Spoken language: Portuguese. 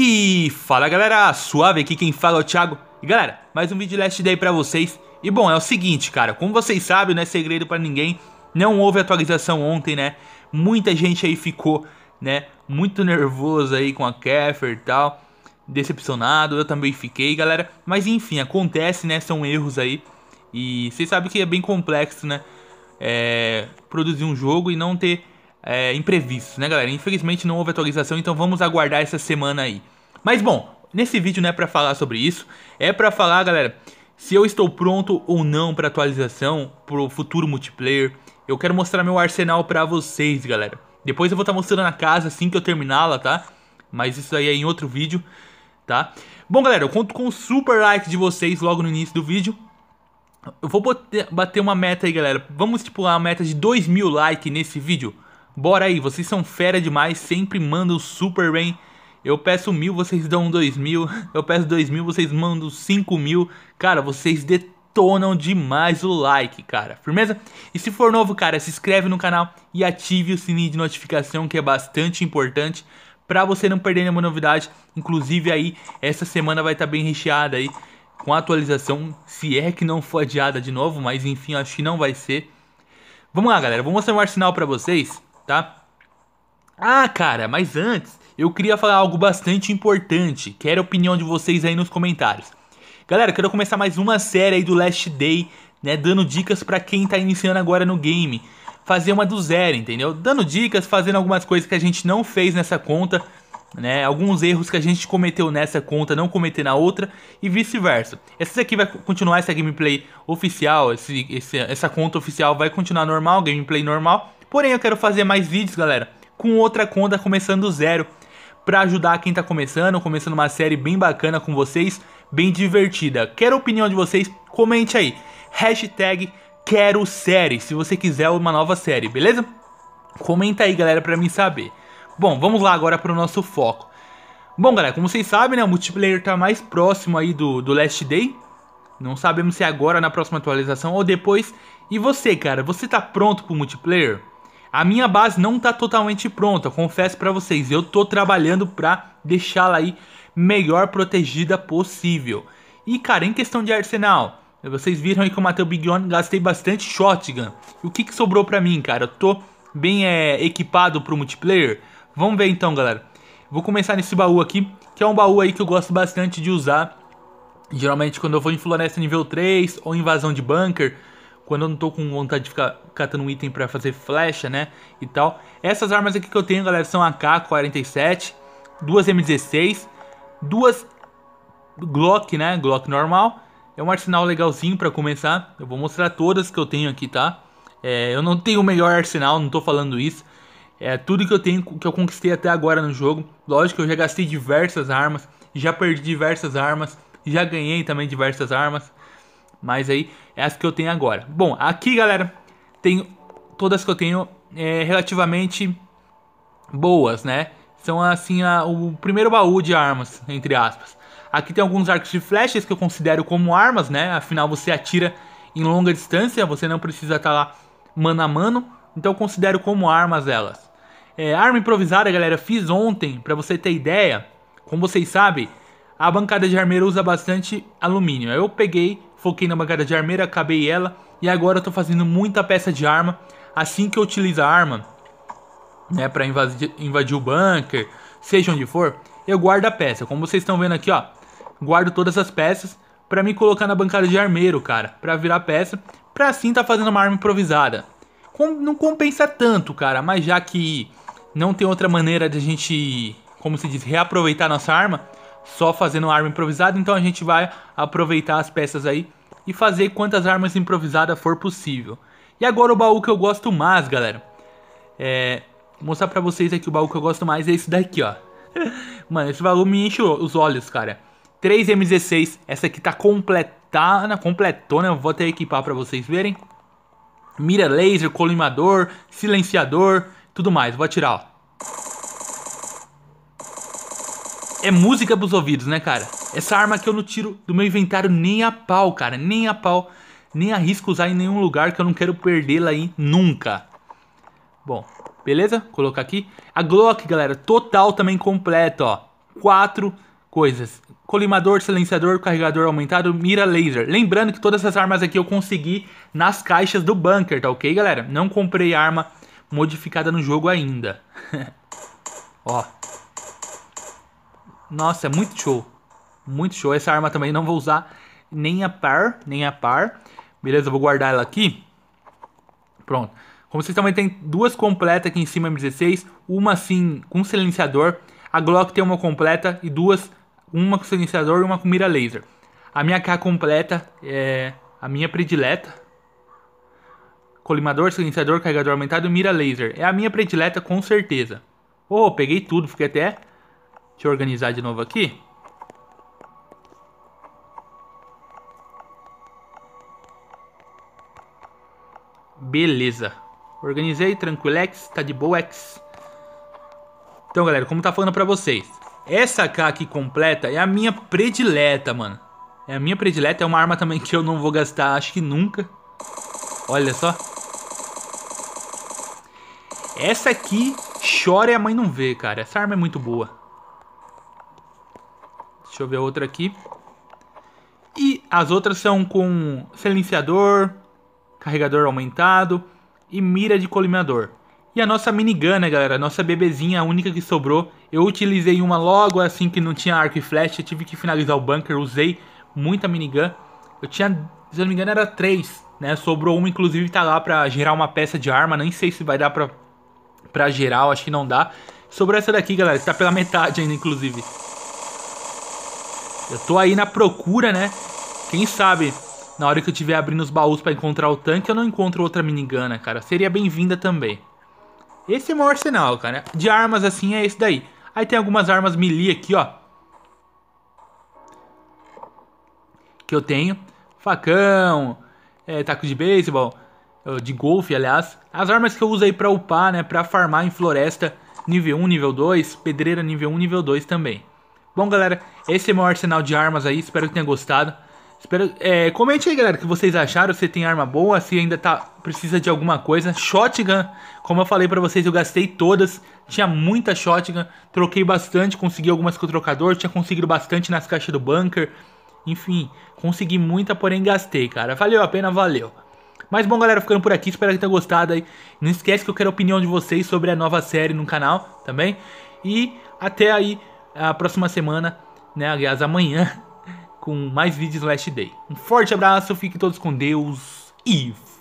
E fala galera, suave aqui quem fala é o Thiago. E galera, mais um vídeo Last Day pra vocês. E bom, é o seguinte, cara, como vocês sabem, não é segredo pra ninguém, não houve atualização ontem, né? Muita gente aí ficou, né, muito nervoso aí com a Kefir e tal, decepcionado, eu também fiquei, galera. Mas enfim, acontece, né, são erros aí. E vocês sabem que é bem complexo, né, é, produzir um jogo e não ter é, imprevistos, né, galera? Infelizmente não houve atualização, então vamos aguardar essa semana aí. Mas bom, nesse vídeo não é para falar sobre isso, é para falar, galera, se eu estou pronto ou não para atualização pro futuro multiplayer. Eu quero mostrar meu arsenal para vocês, galera. Depois eu vou estar tá mostrando a casa assim que eu terminá-la, tá? Mas isso aí é em outro vídeo, tá? Bom, galera, eu conto com o super like de vocês logo no início do vídeo. Eu vou bater uma meta aí, galera. Vamos estipular uma meta de 2 mil likes nesse vídeo. Bora aí, vocês são fera demais, sempre mandam super bem. Eu peço mil, vocês dão dois mil. Eu peço dois mil, vocês mandam cinco mil. Cara, vocês detonam demais o like, cara. Firmeza? E se for novo, cara, se inscreve no canal e ative o sininho de notificação, que é bastante importante para você não perder nenhuma novidade. Inclusive aí, essa semana vai estar tá bem recheada aí com a atualização, se é que não for adiada de novo, mas enfim, acho que não vai ser. Vamos lá, galera, vou mostrar um arsenal para vocês tá? Ah, cara, mas antes eu queria falar algo bastante importante. Quero a opinião de vocês aí nos comentários. Galera, quero começar mais uma série aí do Last Day, né? Dando dicas para quem tá iniciando agora no game. Fazer uma do zero, entendeu? Dando dicas, fazendo algumas coisas que a gente não fez nessa conta, né? Alguns erros que a gente cometeu nessa conta, não cometer na outra e vice-versa. Essa aqui vai continuar essa gameplay oficial, esse, esse, essa conta oficial vai continuar normal, gameplay normal. Porém, eu quero fazer mais vídeos, galera, com outra conta começando do zero, para ajudar quem tá começando, começando uma série bem bacana com vocês, bem divertida. Quero a opinião de vocês, comente aí. Hashtag quero série, se você quiser uma nova série, beleza? Comenta aí, galera, para mim saber. Bom, vamos lá agora para o nosso foco. Bom, galera, como vocês sabem, né, o multiplayer tá mais próximo aí do, do Last Day. Não sabemos se é agora na próxima atualização ou depois. E você, cara, você tá pronto pro multiplayer? A minha base não tá totalmente pronta, confesso para vocês, eu tô trabalhando para deixá-la aí melhor protegida possível. E cara, em questão de arsenal, vocês viram aí que eu matei o Big One, gastei bastante shotgun. E o que, que sobrou para mim, cara? Eu tô bem é, equipado pro multiplayer. Vamos ver então, galera. Vou começar nesse baú aqui, que é um baú aí que eu gosto bastante de usar. Geralmente quando eu vou em floresta nível 3 ou invasão de bunker, quando eu não tô com vontade de ficar catando um item para fazer flecha, né, e tal. Essas armas aqui que eu tenho, galera, são AK-47, duas M16, duas Glock, né, Glock normal. É um arsenal legalzinho para começar. Eu vou mostrar todas que eu tenho aqui, tá? É, eu não tenho o melhor arsenal, não tô falando isso. É tudo que eu tenho, que eu conquistei até agora no jogo. Lógico que eu já gastei diversas armas, já perdi diversas armas, já ganhei também diversas armas. Mas aí é as que eu tenho agora. Bom, aqui, galera, tem todas que eu tenho é, relativamente boas, né? São assim a, o primeiro baú de armas, entre aspas. Aqui tem alguns arcos de flechas que eu considero como armas, né? Afinal, você atira em longa distância, você não precisa estar tá lá mano a mano. Então, eu considero como armas elas. É, arma improvisada, galera, fiz ontem, para você ter ideia. Como vocês sabem, a bancada de armeiro usa bastante alumínio. Eu peguei foquei na bancada de armeira, acabei ela. E agora eu tô fazendo muita peça de arma. Assim que eu utilizo a arma, né, pra invadir, invadir o bunker, seja onde for, eu guardo a peça. Como vocês estão vendo aqui, ó, guardo todas as peças para me colocar na bancada de armeiro, cara, para virar peça, para assim tá fazendo uma arma improvisada. Com, não compensa tanto, cara, mas já que não tem outra maneira de a gente, como se diz, reaproveitar nossa arma, só fazendo arma improvisada, então a gente vai aproveitar as peças aí e fazer quantas armas improvisadas for possível. E agora o baú que eu gosto mais, galera. É, vou mostrar pra vocês aqui o baú que eu gosto mais, é esse daqui, ó. Mano, esse baú me enche os olhos, cara. 3 M16, essa aqui tá completada, completona, eu vou até equipar pra vocês verem. Mira laser, colimador, silenciador, tudo mais. Vou atirar, ó. é música pros ouvidos, né, cara? Essa arma aqui eu não tiro do meu inventário nem a pau, cara. Nem a pau. Nem arrisco usar em nenhum lugar que eu não quero perdê-la aí nunca. Bom, beleza? Colocar aqui. A Glock, galera, total também completo, ó. Quatro coisas. Colimador, silenciador, carregador aumentado, mira laser. Lembrando que todas essas armas aqui eu consegui nas caixas do bunker, tá ok, galera? Não comprei arma modificada no jogo ainda. ó, nossa, é muito show. Muito show. Essa arma também não vou usar nem a par, nem a par. Beleza, vou guardar ela aqui. Pronto. Como vocês também tem duas completas aqui em cima M16, uma assim com silenciador. A Glock tem uma completa e duas, uma com silenciador e uma com mira laser. A minha K completa é a minha predileta. Colimador, silenciador, carregador aumentado, e mira laser. É a minha predileta com certeza. Oh, peguei tudo, fiquei até Deixa eu organizar de novo aqui. Beleza. Organizei, tranquilex, tá de boa, ex. Então, galera, como tá falando pra vocês, essa K aqui completa é a minha predileta, mano. É a minha predileta, é uma arma também que eu não vou gastar, acho que nunca. Olha só. Essa aqui, chora e a mãe não vê, cara. Essa arma é muito boa. Deixa eu ver outra aqui. E as outras são com silenciador, carregador aumentado e mira de colimador. E a nossa minigun, né, galera? nossa bebezinha, a única que sobrou. Eu utilizei uma logo assim que não tinha arco e flecha. Tive que finalizar o bunker. Usei muita minigun. Eu tinha, se não me engano, era três, né? Sobrou uma, inclusive, tá lá pra gerar uma peça de arma. Nem sei se vai dar pra, pra gerar, acho que não dá. Sobrou essa daqui, galera. Tá pela metade ainda, inclusive. Eu tô aí na procura, né? Quem sabe na hora que eu estiver abrindo os baús para encontrar o tanque, eu não encontro outra minigana, cara. Seria bem-vinda também. Esse é o meu arsenal, cara. De armas assim é esse daí. Aí tem algumas armas melee aqui, ó. Que eu tenho. Facão, é, taco de beisebol, é, de golfe, aliás. As armas que eu uso aí pra upar, né? Pra farmar em floresta nível 1, nível 2. Pedreira nível 1, nível 2 também. Bom, galera, esse é o meu arsenal de armas aí. Espero que tenha gostado. Espero, é, comente aí, galera, o que vocês acharam. Se tem arma boa, se ainda tá, precisa de alguma coisa. Shotgun, como eu falei pra vocês, eu gastei todas. Tinha muita shotgun. Troquei bastante, consegui algumas com o trocador. Tinha conseguido bastante nas caixas do bunker. Enfim, consegui muita, porém gastei, cara. Valeu a pena, valeu. Mas bom, galera, ficando por aqui. Espero que tenha gostado aí. Não esquece que eu quero a opinião de vocês sobre a nova série no canal também. E até aí a próxima semana, né? Aliás, amanhã, com mais vídeos Last Day. Um forte abraço, fiquem todos com Deus e